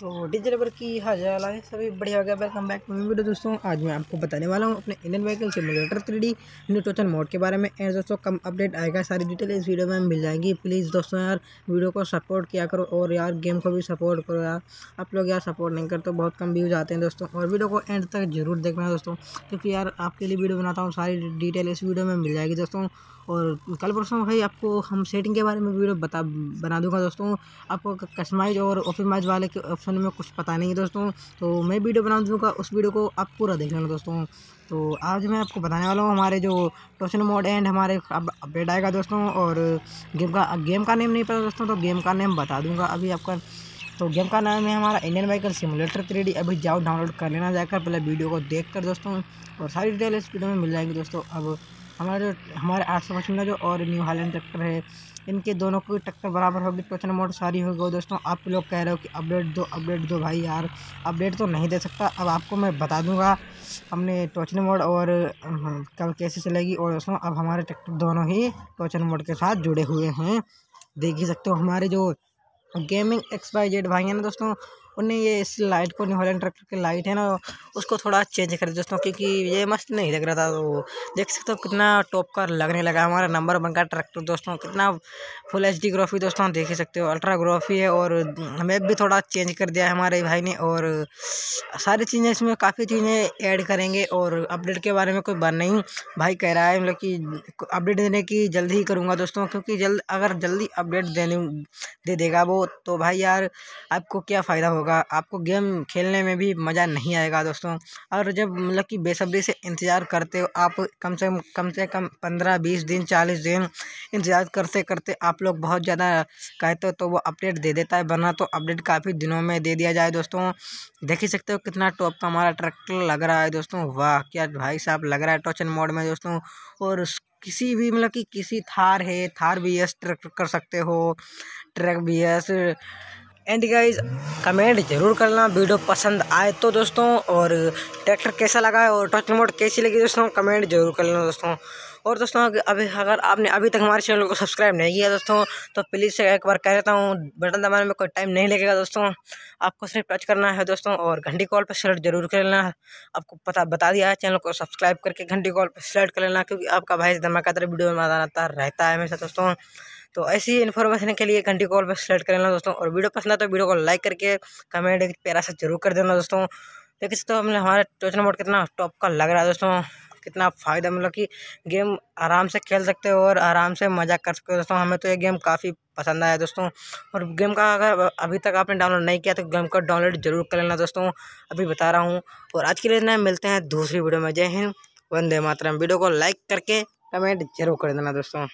तो diesel rubber की हाजिर है सभी बढ़िया हो गया वेलकम बैक टू वीडियो दोस्तों आज मैं आपको बताने वाला हूँ अपने Indian vehicle simulator three D न्यूट्रोचन मोड के बारे में एंड दोस्तों कम अपडेट आएगा सारी डिटेल इस वीडियो में मिल जाएंगी प्लीज़ दोस्तों यार वीडियो को सपोर्ट किया करो और यार गेम को भी सपोर्ट करो यार आप लोग यार सपोर्ट नहीं करते तो बहुत कम व्यूज़ आते हैं दोस्तों और वीडियो को एंड तक जरूर देखना दोस्तों क्योंकि यार आपके लिए वीडियो बनाता हूँ सारी डिटेल इस वीडियो में मिल जाएगी दोस्तों और कल परसों भाई आपको हम सेटिंग के बारे में वीडियो बता बना दूंगा दोस्तों आपको कस्टमाइज और ऑप्टिमाइज वाले के ऑप्शन में कुछ पता नहीं है दोस्तों तो मैं वीडियो बना दूंगा उस वीडियो को आप पूरा देख लेना दोस्तों तो आज मैं आपको बताने वाला हूँ हमारे जो टोशन मोड एंड हमारे अब अपडेट आएगा दोस्तों और गेम का गेम का नेम नहीं पता दोस्तों तो गेम का नेम बता दूंगा अभी आपका तो गेम का नाम है हमारा इंडियन बाइकर सिमुलेटर थ्री अभी जाओ डाउनलोड कर लेना जाकर पहले वीडियो को देख कर दोस्तों और सारी डिटेल इस वीडियो में मिल जाएगी दोस्तों अब हमारे जो हमारे आठ सौ पचपन जो और न्यू हालैंड ट्रैक्टर है इनके दोनों की टक्कर बराबर होगी क्वेश्चन मोड सारी हो गई दोस्तों आप लोग कह रहे हो कि अपडेट दो अपडेट दो भाई यार अपडेट तो नहीं दे सकता अब आपको मैं बता दूंगा हमने टोचन मोड और कल कैसे चलेगी और दोस्तों अब हमारे ट्रैक्टर दोनों ही टोचन मोड के साथ जुड़े हुए हैं देख ही सकते हो हमारे जो गेमिंग एक्स वाई जेड भाई हैं ना दोस्तों उन्हें ये इस लाइट को न्यू हॉलैंड ट्रैक्टर की लाइट है ना उसको थोड़ा चेंज कर दोस्तों क्योंकि ये मस्त नहीं लग रहा था तो देख सकते हो कितना टॉप का लगने लगा हमारा नंबर वन का ट्रैक्टर दोस्तों कितना फुल एच डी ग्राफी दोस्तों देख ही सकते हो अल्ट्रा ग्राफी है और मैप भी थोड़ा चेंज कर दिया है हमारे भाई ने और सारी चीज़ें इसमें काफ़ी चीज़ें ऐड करेंगे और अपडेट के बारे में कोई बात नहीं भाई कह रहा है मतलब कि अपडेट देने की जल्द ही करूँगा दोस्तों क्योंकि जल्द अगर जल्दी अपडेट देने दे देगा वो तो भाई यार आपको क्या फ़ायदा होगा होगा आपको गेम खेलने में भी मज़ा नहीं आएगा दोस्तों और जब मतलब कि बेसब्री से इंतज़ार करते हो आप कम से कम से कम पंद्रह बीस दिन चालीस दिन इंतज़ार करते करते आप लोग बहुत ज़्यादा कहते हो तो वो अपडेट दे देता है वरना तो अपडेट काफ़ी दिनों में दे दिया जाए दोस्तों देख ही सकते हो कितना टॉप का हमारा ट्रैक्टर लग रहा है दोस्तों वाह क्या भाई साहब लग रहा है टॉचन मोड में दोस्तों और किसी भी मतलब कि किसी थार है थार बी एस ट्रैक्टर कर सकते हो track B S and guys comment जरूर करना वीडियो पसंद आए तो दोस्तों और ट्रैक्टर कैसा लगा है और टॉच मोड कैसी लगी दोस्तों कमेंट जरूर कर लेना दोस्तों और दोस्तों अभी अगर आपने अभी तक हमारे चैनल को सब्सक्राइब नहीं किया दोस्तों तो प्लीज़ से एक बार कह देता हूँ बटन दबाने में कोई टाइम नहीं लगेगा दोस्तों आपको सिर्फ टच करना है दोस्तों और घंटी कॉल पर सेलेक्ट जरूर कर लेना आपको पता बता दिया है चैनल को सब्सक्राइब करके घंटी कॉल पर सेलेक्ट कर लेना क्योंकि आपका भाई धमाकेदार वीडियो में मजा आता रहता है हमेशा दोस्तों तो ऐसी इन्फॉर्मेशन के लिए घंटी कॉल पर सेलेक्ट कर लेना दोस्तों और वीडियो पसंद आए तो वीडियो को लाइक करके कमेंट प्यारा सा जरूर कर देना दोस्तों देखिए तो हमने हमारे टोचन मोड कितना टॉप का लग रहा है दोस्तों कितना फ़ायदा मतलब कि गेम आराम से खेल सकते हो और आराम से मजा कर सकते हो दोस्तों हमें तो ये गेम काफ़ी पसंद आया दोस्तों और गेम का अगर अभी तक आपने डाउनलोड नहीं किया तो गेम का डाउनलोड जरूर कर लेना दोस्तों अभी बता रहा हूँ और आज के लिए मिलते हैं दूसरी वीडियो में जय हिंद वंदे मातरम वीडियो को लाइक करके कमेंट जरूर कर देना दोस्तों